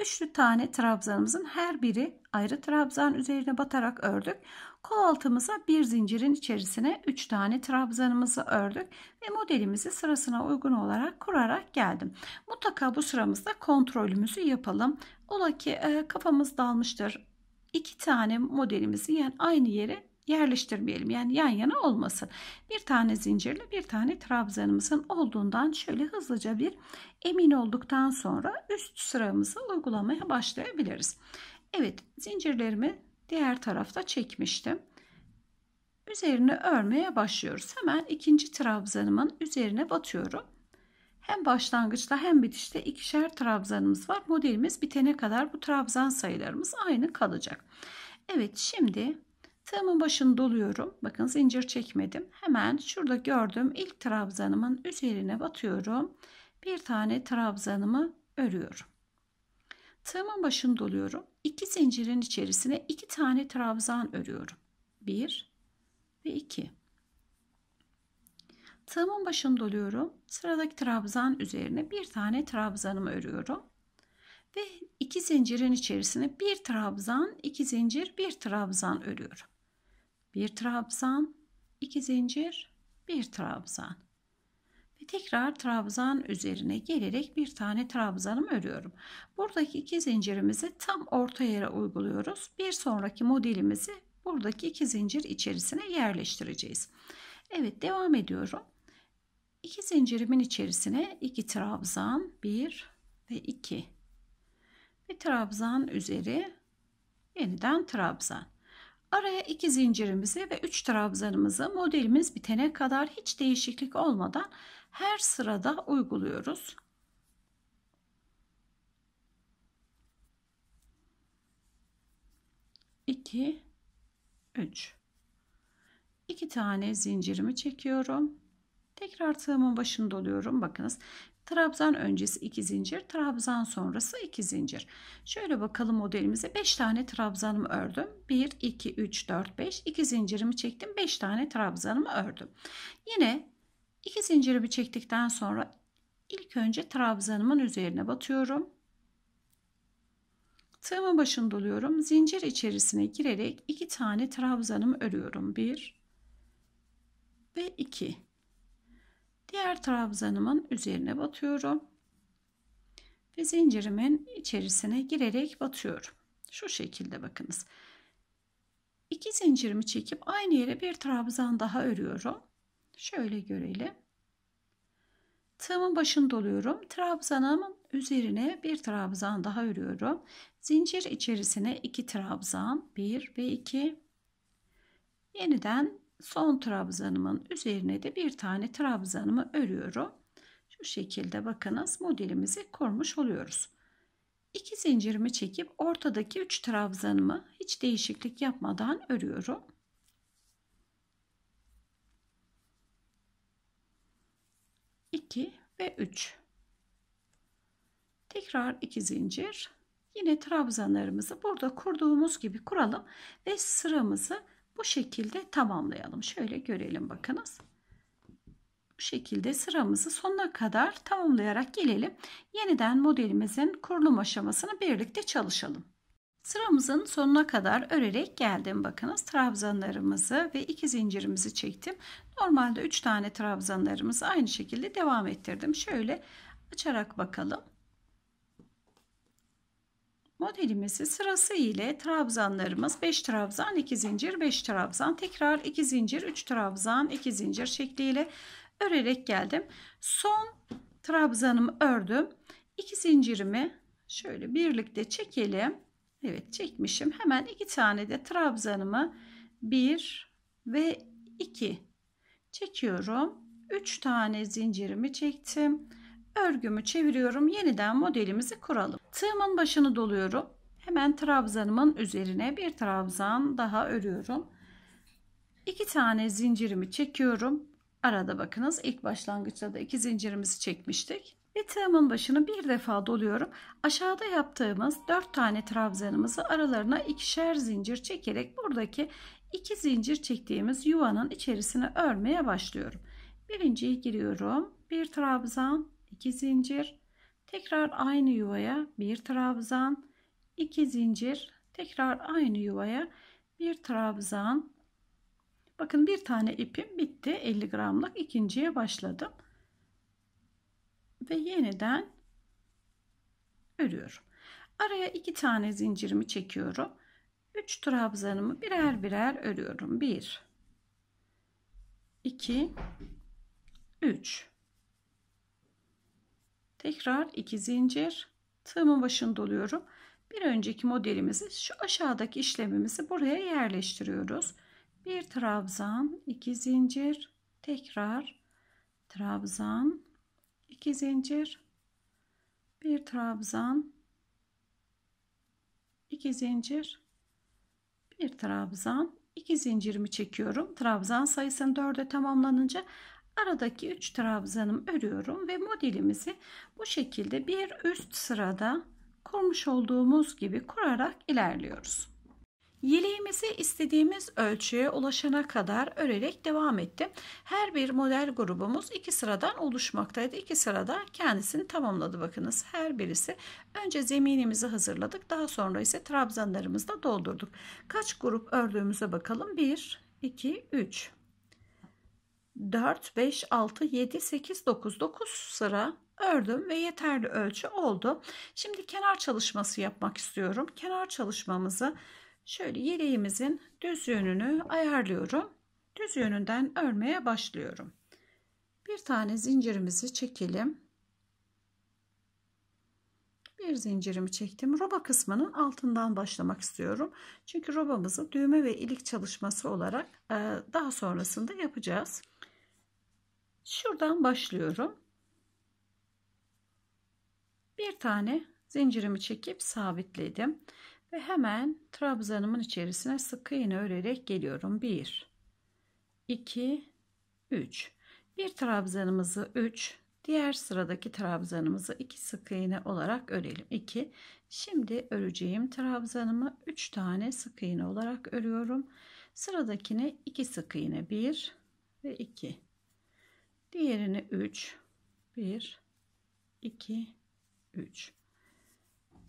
S1: Üçlü tane trabzanımızın her biri ayrı trabzan üzerine batarak ördük. Kol altımıza bir zincirin içerisine 3 tane trabzanımızı ördük ve modelimizi sırasına uygun olarak kurarak geldim. Mutlaka bu sıramızda kontrolümüzü yapalım. Ola ki e, kafamız dalmıştır. İki tane modelimizi yani aynı yere yerleştirmeyelim. Yani yan yana olmasın. Bir tane zincirli bir tane trabzanımızın olduğundan şöyle hızlıca bir emin olduktan sonra üst sıramızı uygulamaya başlayabiliriz. Evet zincirlerimi diğer tarafta çekmiştim. Üzerine örmeye başlıyoruz. Hemen ikinci trabzanımın üzerine batıyorum. Hem başlangıçta hem bitişte ikişer trabzanımız var. Modelimiz bitene kadar bu trabzan sayılarımız aynı kalacak. Evet şimdi tığımın başını doluyorum. Bakın zincir çekmedim. Hemen şurada gördüğüm ilk trabzanımın üzerine batıyorum. Bir tane trabzanımı örüyorum. Tığımın başını doluyorum. İki zincirin içerisine iki tane trabzan örüyorum. Bir ve iki. Tığımın başını doluyorum. Sıradaki trabzan üzerine bir tane trabzanımı örüyorum. Ve iki zincirin içerisine bir trabzan, iki zincir, bir trabzan örüyorum. Bir trabzan, iki zincir, bir trabzan ve tekrar trabzan üzerine gelerek bir tane trabzanım örüyorum. Buradaki iki zincirimizi tam orta yere uyguluyoruz. Bir sonraki modelimizi buradaki iki zincir içerisine yerleştireceğiz. Evet devam ediyorum. İki zincirimin içerisine iki trabzan, bir ve iki. Bir trabzan üzeri yeniden trabzan. Araya iki zincirimizi ve üç trabzanımızı modelimiz bitene kadar hiç değişiklik olmadan her sırada uyguluyoruz. İki, üç. İki tane zincirimi çekiyorum. Tekrar tığımın başını doluyorum. Bakınız Trabzan öncesi 2 zincir, trabzan sonrası 2 zincir. Şöyle bakalım modelimize 5 tane trabzanımı ördüm. 1, 2, 3, 4, 5. 2 zincirimi çektim. 5 tane trabzanımı ördüm. Yine 2 zincirimi çektikten sonra ilk önce trabzanımın üzerine batıyorum. Tığımın başını doluyorum. Zincir içerisine girerek 2 tane trabzanımı örüyorum. 1 ve 2. Diğer trabzanımın üzerine batıyorum. Ve zincirimin içerisine girerek batıyorum. Şu şekilde bakınız. İki zincirimi çekip aynı yere bir trabzan daha örüyorum. Şöyle görelim. Tığımın başını doluyorum. Trabzanımın üzerine bir trabzan daha örüyorum. Zincir içerisine iki trabzan. bir ve iki. Yeniden son trabzanımın üzerine de bir tane trabzanımı örüyorum. Şu şekilde bakınız modelimizi kurmuş oluyoruz. İki zincirimi çekip ortadaki üç trabzanımı hiç değişiklik yapmadan örüyorum. İki ve üç. Tekrar iki zincir. Yine trabzanlarımızı burada kurduğumuz gibi kuralım ve sıramızı bu şekilde tamamlayalım. Şöyle görelim bakınız. Bu şekilde sıramızı sonuna kadar tamamlayarak gelelim. Yeniden modelimizin kurulum aşamasını birlikte çalışalım. Sıramızın sonuna kadar örerek geldim. Bakınız trabzanlarımızı ve iki zincirimizi çektim. Normalde üç tane trabzanlarımızı aynı şekilde devam ettirdim. Şöyle açarak bakalım. Modelimizi sırası ile trabzanlarımız 5 trabzan 2 zincir 5 trabzan tekrar 2 zincir 3 trabzan 2 zincir şekliyle örerek geldim. Son trabzanımı ördüm. 2 zincirimi şöyle birlikte çekelim. Evet çekmişim. Hemen 2 tane de trabzanımı 1 ve 2 çekiyorum. 3 tane zincirimi çektim. Örgümü çeviriyorum. Yeniden modelimizi kuralım. Tığımın başını doluyorum. Hemen trabzanımın üzerine bir trabzan daha örüyorum. İki tane zincirimi çekiyorum. Arada bakınız ilk başlangıçta da iki zincirimizi çekmiştik. Ve tığımın başını bir defa doluyorum. Aşağıda yaptığımız dört tane trabzanımızı aralarına ikişer zincir çekerek buradaki iki zincir çektiğimiz yuvanın içerisine örmeye başlıyorum. Birinciyi giriyorum. Bir trabzan, 2 zincir tekrar aynı yuvaya bir trabzan 2 zincir tekrar aynı yuvaya bir trabzan bakın bir tane ipim bitti 50 gramlık ikinciye başladım ve yeniden örüyorum araya iki tane zincirimi çekiyorum 3 trabzanımı birer birer örüyorum 1 2 3 Tekrar 2 zincir. Tığımın başını doluyorum. Bir önceki modelimizi şu aşağıdaki işlemimizi buraya yerleştiriyoruz. Bir trabzan, 2 zincir, tekrar trabzan, 2 zincir, bir trabzan, 2 zincir, bir trabzan, 2 zincirimi çekiyorum. Trabzan sayısını 4'e tamamlanınca aradaki 3 trabzanımı örüyorum ve modelimizi bu şekilde bir üst sırada kurmuş olduğumuz gibi kurarak ilerliyoruz. Yeleğimizi istediğimiz ölçüye ulaşana kadar örerek devam ettim. Her bir model grubumuz iki sıradan oluşmaktaydı. İki sırada kendisini tamamladı bakınız. Her birisi önce zeminimizi hazırladık. Daha sonra ise trabzanlarımızı da doldurduk. Kaç grup ördüğümüze bakalım. 1, 2, 3. 4, 5, 6, 7, 8, 9, 9 sıra ördüm ve yeterli ölçü oldu. Şimdi kenar çalışması yapmak istiyorum. Kenar çalışmamızı şöyle yeleğimizin düz yönünü ayarlıyorum. Düz yönünden örmeye başlıyorum. Bir tane zincirimizi çekelim bir zincirimi çektim. Roba kısmının altından başlamak istiyorum. Çünkü robamızı düğme ve ilik çalışması olarak e, daha sonrasında yapacağız. Şuradan başlıyorum. Bir tane zincirimi çekip sabitledim ve hemen trabzanımın içerisine sık iğne örerek geliyorum. 1 2 3 bir trabzanımızı 3 Diğer sıradaki trabzanımızı 2 sık iğne olarak örelim. 2. Şimdi öreceğim trabzanımı 3 tane sık iğne olarak örüyorum. Sıradakine 2 sık iğne 1 ve 2. Diğerini 3 1 2 3.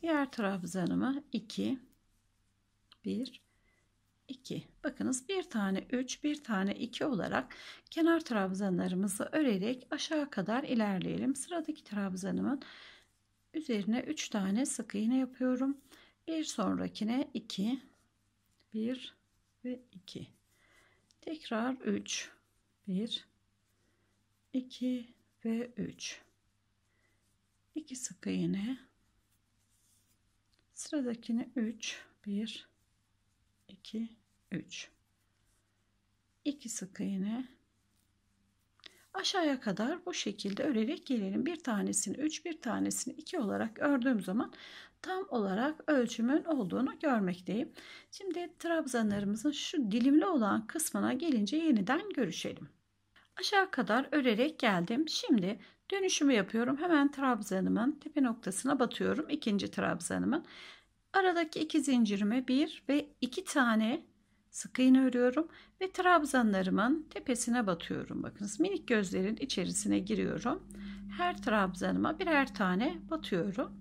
S1: Diğer trabzanımı 2 1 2. Bakınız bir tane 3, bir tane 2 olarak kenar trabzanlarımızı örerek aşağı kadar ilerleyelim. Sıradaki trabzanımın üzerine 3 tane sık iğne yapıyorum. Bir sonrakine 2, 1 ve 2. Tekrar 3, 1, 2 ve 3. 2 sık iğne. Sıradakine 3, 1, 2. 2 3 2 sık iğne aşağıya kadar bu şekilde örerek gelelim bir tanesini 3 bir tanesini 2 olarak ördüğüm zaman tam olarak ölçümün olduğunu görmekteyim şimdi trabzanlarımızın şu dilimli olan kısmına gelince yeniden görüşelim aşağı kadar örerek geldim şimdi dönüşümü yapıyorum hemen trabzanımın tepe noktasına batıyorum ikinci trabzanımın Aradaki iki zincirime bir ve iki tane sık iğne örüyorum ve trabzanlarımın tepesine batıyorum. Bakınız minik gözlerin içerisine giriyorum. Her trabzanıma birer tane batıyorum.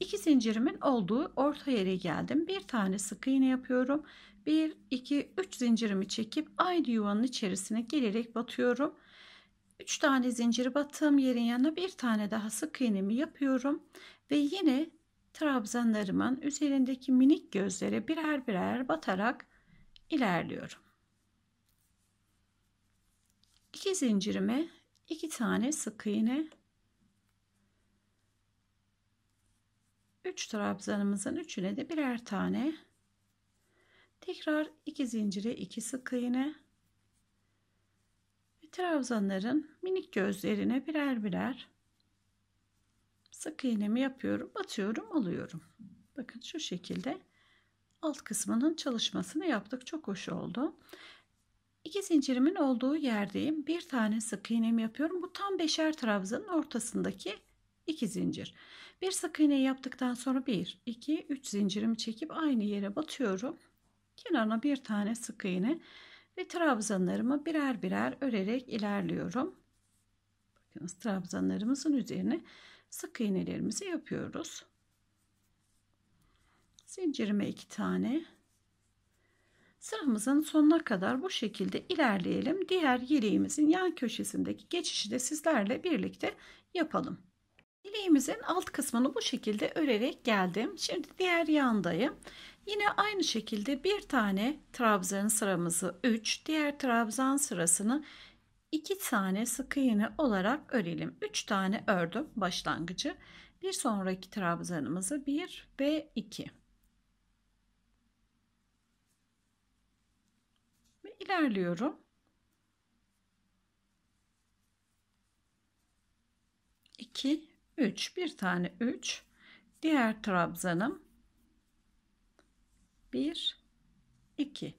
S1: İki zincirimin olduğu orta yere geldim. Bir tane sık iğne yapıyorum. 1 2 3 zincirimi çekip aynı yuvanın içerisine gelerek batıyorum. 3 tane zinciri battığım yerin yanına bir tane daha sık iğnemi yapıyorum ve yine trabzanlarımın üzerindeki minik gözlere birer birer batarak ilerliyorum. İki zincirime iki tane sık iğne, üç trabzanımızın üçüne de birer tane tekrar iki zincire iki sık iğne ve trabzanların minik gözlerine birer birer Sık iğnemi yapıyorum, batıyorum, alıyorum. Bakın şu şekilde alt kısmının çalışmasını yaptık. Çok hoş oldu. İki zincirimin olduğu yerdeyim. Bir tane sık iğnemi yapıyorum. Bu tam beşer trabzanın ortasındaki iki zincir. Bir sık iğne yaptıktan sonra bir, iki, üç zincirimi çekip aynı yere batıyorum. Kenarına bir tane sık iğne ve trabzanlarımı birer birer örerek ilerliyorum. Bakın trabzanlarımızın üzerine sık iğnelerimizi yapıyoruz. Zincirime iki tane sıramızın sonuna kadar bu şekilde ilerleyelim. Diğer yeleğimizin yan köşesindeki geçişi de sizlerle birlikte yapalım. Yeleğimizin alt kısmını bu şekilde örerek geldim. Şimdi diğer yandayım. Yine aynı şekilde bir tane trabzan sıramızı 3, diğer trabzan sırasını 2 tane sık iğne olarak örelim. 3 tane ördüm başlangıcı. Bir sonraki trabzanımızı 1 ve 2. Ve ilerliyorum. İki, üç. Bir tane üç. Diğer trabzanım bir, iki.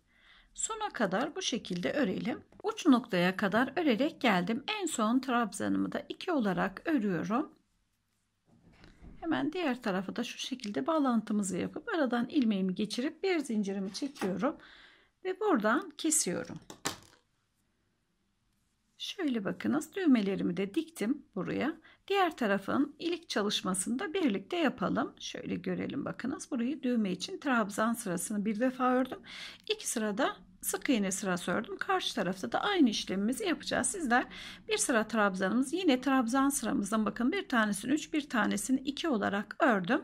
S1: Sona kadar bu şekilde örelim. Uç noktaya kadar örerek geldim. En son trabzanımı da 2 olarak örüyorum. Hemen diğer tarafı da şu şekilde bağlantımızı yapıp aradan ilmeğimi geçirip bir zincirimi çekiyorum ve buradan kesiyorum. Şöyle bakınız düğmelerimi de diktim buraya. Diğer tarafın ilik çalışmasını da birlikte yapalım. Şöyle görelim bakınız burayı düğme için trabzan sırasını bir defa ördüm. İki sırada sık iğne sırası ördüm. Karşı tarafta da aynı işlemimizi yapacağız. Sizler bir sıra trabzanımız yine trabzan sıramızdan bakın bir tanesini 3 bir tanesini 2 olarak ördüm.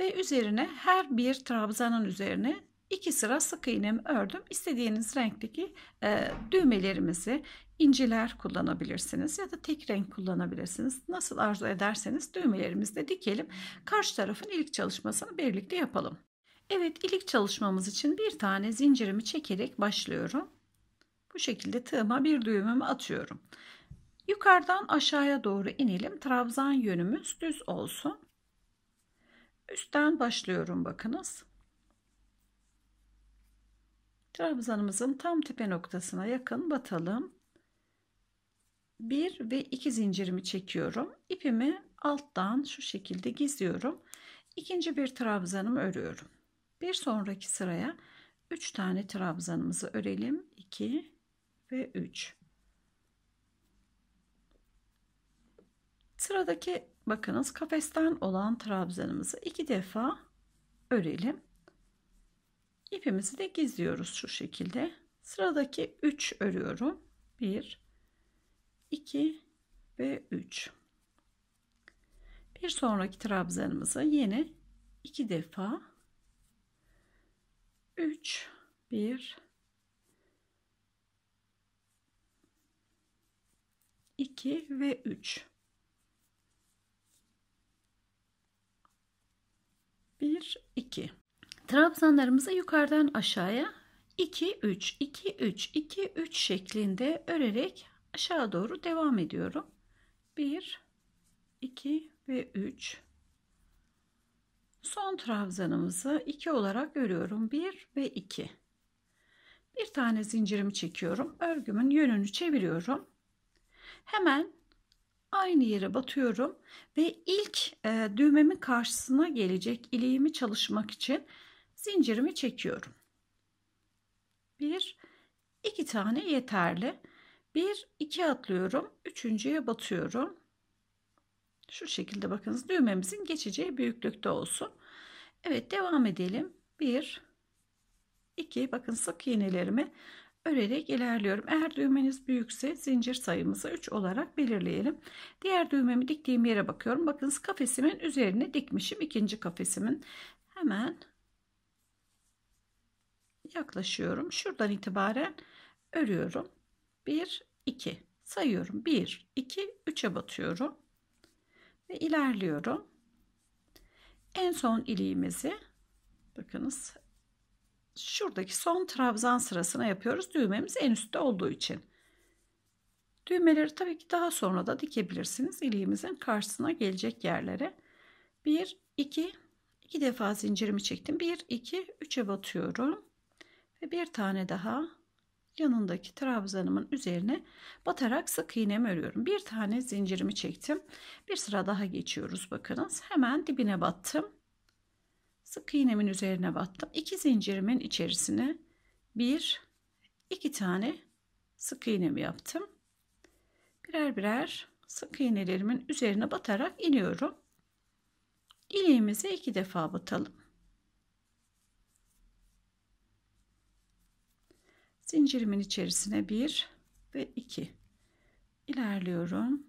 S1: Ve üzerine her bir trabzanın üzerine 2 sıra sık iğnemi ördüm. İstediğiniz renkteki e, düğmelerimizi inciler kullanabilirsiniz ya da tek renk kullanabilirsiniz. Nasıl arzu ederseniz düğmelerimizi de dikelim. Karşı tarafın ilk çalışmasını birlikte yapalım. Evet ilik çalışmamız için bir tane zincirimi çekerek başlıyorum. Bu şekilde tığıma bir düğümümü atıyorum. Yukarıdan aşağıya doğru inelim. Trabzan yönümüz düz olsun. Üstten başlıyorum bakınız. Trabzanımızın tam tepe noktasına yakın batalım. 1 ve 2 zincirimi çekiyorum. İpimi alttan şu şekilde gizliyorum. İkinci bir trabzanımı örüyorum. Bir sonraki sıraya 3 tane trabzanımızı örelim. 2 ve 3. Sıradaki bakınız kafesten olan trabzanımızı iki defa örelim. İpimizi de gizliyoruz şu şekilde. Sıradaki 3 örüyorum. 1 2 ve 3. Bir sonraki trabzanımızı yine iki defa 3 1 2 ve 3 1 2 Trabzanlarımızı yukarıdan aşağıya 2 3 2 3 2 3 şeklinde örerek aşağı doğru devam ediyorum. 1 2 ve 3 son trabzanımızı 2 olarak örüyorum. 1 ve 2. Bir tane zincirimi çekiyorum. Örgümün yönünü çeviriyorum. Hemen aynı yere batıyorum ve ilk e, düğmemin karşısına gelecek ileğimi çalışmak için zincirimi çekiyorum. 1 2 tane yeterli. 1 2 atlıyorum. Üçüncüye batıyorum. Şu şekilde bakınız düğmemizin geçeceği büyüklükte olsun. Evet devam edelim. 1 2 bakın sık iğnelerimi örerek ilerliyorum. Eğer düğmeniz büyükse zincir sayımızı 3 olarak belirleyelim. Diğer düğmemi diktiğim yere bakıyorum. Bakın kafesimin üzerine dikmişim. ikinci kafesimin hemen yaklaşıyorum. Şuradan itibaren örüyorum. 1 2 sayıyorum. 1 2 3'e batıyorum ve ilerliyorum. En son iliğimizi bakınız şuradaki son trabzan sırasına yapıyoruz. Düğmemiz en üstte olduğu için. Düğmeleri tabii ki daha sonra da dikebilirsiniz. İliğimizin karşısına gelecek yerlere. 1, 2, 2 defa zincirimi çektim. 1, 2, 3'e batıyorum. Ve bir tane daha yanındaki trabzanımın üzerine batarak sık iğnem örüyorum. Bir tane zincirimi çektim. Bir sıra daha geçiyoruz bakınız. Hemen dibine battım. Sık iğnemin üzerine battım. İki zincirimin içerisine bir, iki tane sık iğnemi yaptım. Birer birer sık iğnelerimin üzerine batarak iniyorum. İliğimizi iki defa batalım. zincirimin içerisine 1 ve 2 ilerliyorum.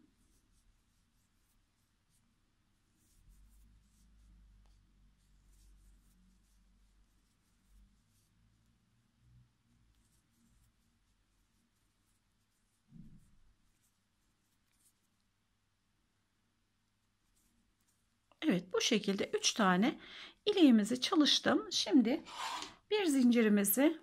S1: Evet bu şekilde 3 tane ileğimizi çalıştım. Şimdi bir zincirimizi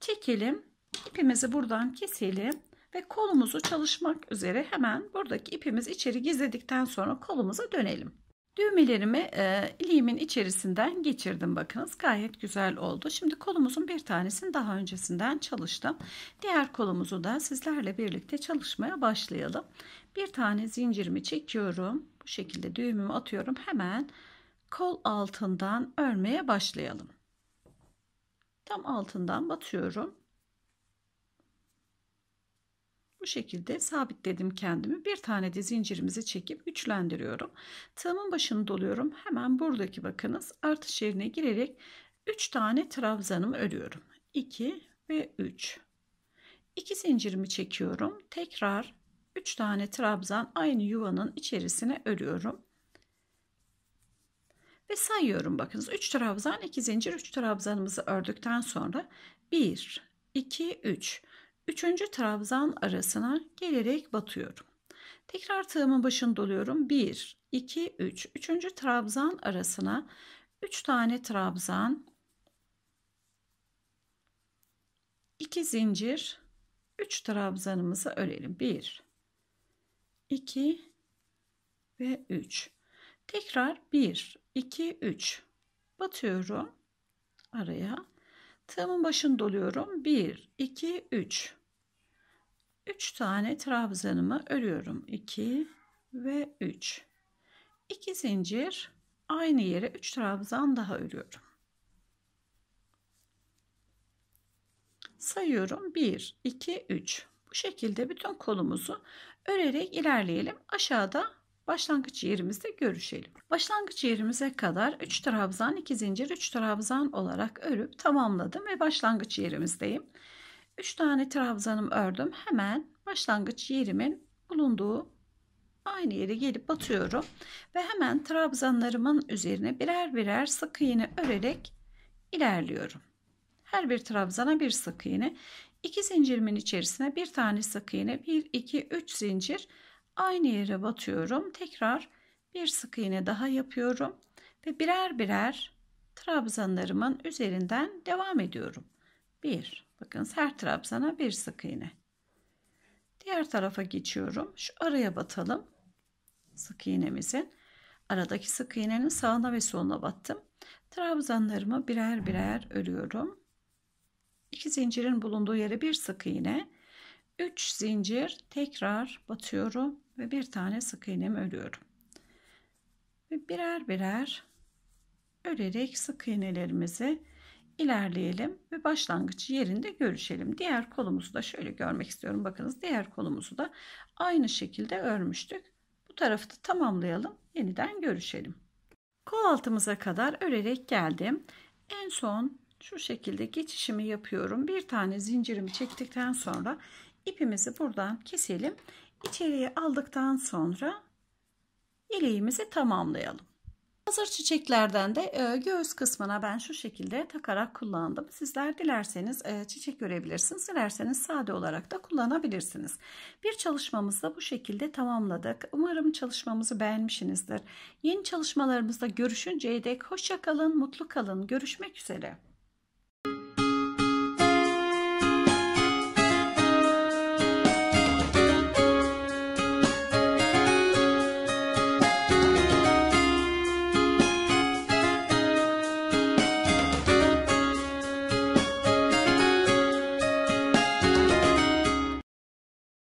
S1: çekelim İpimizi buradan keselim ve kolumuzu çalışmak üzere hemen buradaki ipimiz içeri gizledikten sonra kolumuza dönelim. Düğmelerimi e, iliğimin içerisinden geçirdim bakınız gayet güzel oldu. Şimdi kolumuzun bir tanesini daha öncesinden çalıştım. Diğer kolumuzu da sizlerle birlikte çalışmaya başlayalım. Bir tane zincirimi çekiyorum. Bu şekilde düğümümü atıyorum. Hemen kol altından örmeye başlayalım. Tam altından batıyorum. Bu şekilde sabitledim kendimi. Bir tane de zincirimizi çekip güçlendiriyorum. Tığımın başını doluyorum. Hemen buradaki bakınız artış yerine girerek 3 tane trabzanımı örüyorum. 2 ve 3. 2 zincirimi çekiyorum. Tekrar 3 tane trabzan aynı yuvanın içerisine örüyorum. Ve sayıyorum bakınız 3 trabzan 2 zincir 3 trabzanımızı ördükten sonra 1 2 3 Üçüncü trabzan arasına gelerek batıyorum. Tekrar tığımın başını doluyorum. 1, 2, 3. Üçüncü trabzan arasına 3 tane trabzan, 2 zincir, 3 trabzanımızı örelim. 1, 2 ve 3. Tekrar 1, 2, 3. Batıyorum araya. Tığımın başını doluyorum. 1, 2, 3. 3 tane trabzanımı örüyorum. 2 ve 3. 2 zincir aynı yere 3 trabzan daha örüyorum. Sayıyorum 1, 2, 3. Bu şekilde bütün kolumuzu örerek ilerleyelim. Aşağıda Başlangıç yerimizde görüşelim. Başlangıç yerimize kadar 3 trabzan 2 zincir 3 trabzan olarak örüp tamamladım ve başlangıç yerimizdeyim. 3 tane trabzanım ördüm. Hemen başlangıç yerimin bulunduğu aynı yere gelip batıyorum ve hemen trabzanlarımın üzerine birer birer sık iğne örerek ilerliyorum. Her bir trabzana bir sık iğne, 2 zincirimin içerisine bir tane sık iğne, 1 2 3 zincir Aynı yere batıyorum. Tekrar bir sık iğne daha yapıyorum ve birer birer trabzanlarımın üzerinden devam ediyorum. Bir, bakın her trabzana bir sık iğne. Diğer tarafa geçiyorum. Şu araya batalım. Sık iğnemizin. Aradaki sık iğnenin sağına ve soluna battım. Trabzanlarımı birer birer örüyorum. İki zincirin bulunduğu yere bir sık iğne. 3 zincir tekrar batıyorum ve bir tane sık iğnemi örüyorum. Ve birer birer örerek sık iğnelerimizi ilerleyelim ve başlangıç yerinde görüşelim. Diğer kolumuzu da şöyle görmek istiyorum. Bakınız diğer kolumuzu da aynı şekilde örmüştük. Bu tarafı da tamamlayalım. Yeniden görüşelim. Kol altımıza kadar örerek geldim. En son şu şekilde geçişimi yapıyorum. Bir tane zincirimi çektikten sonra ipimizi buradan keselim. İçeriye aldıktan sonra ileğimizi tamamlayalım. Hazır çiçeklerden de e, göğüs kısmına ben şu şekilde takarak kullandım. Sizler dilerseniz e, çiçek görebilirsiniz. Dilerseniz sade olarak da kullanabilirsiniz. Bir çalışmamızda bu şekilde tamamladık. Umarım çalışmamızı beğenmişsinizdir. Yeni çalışmalarımızda görüşünceye dek hoşça kalın, mutlu kalın. Görüşmek üzere.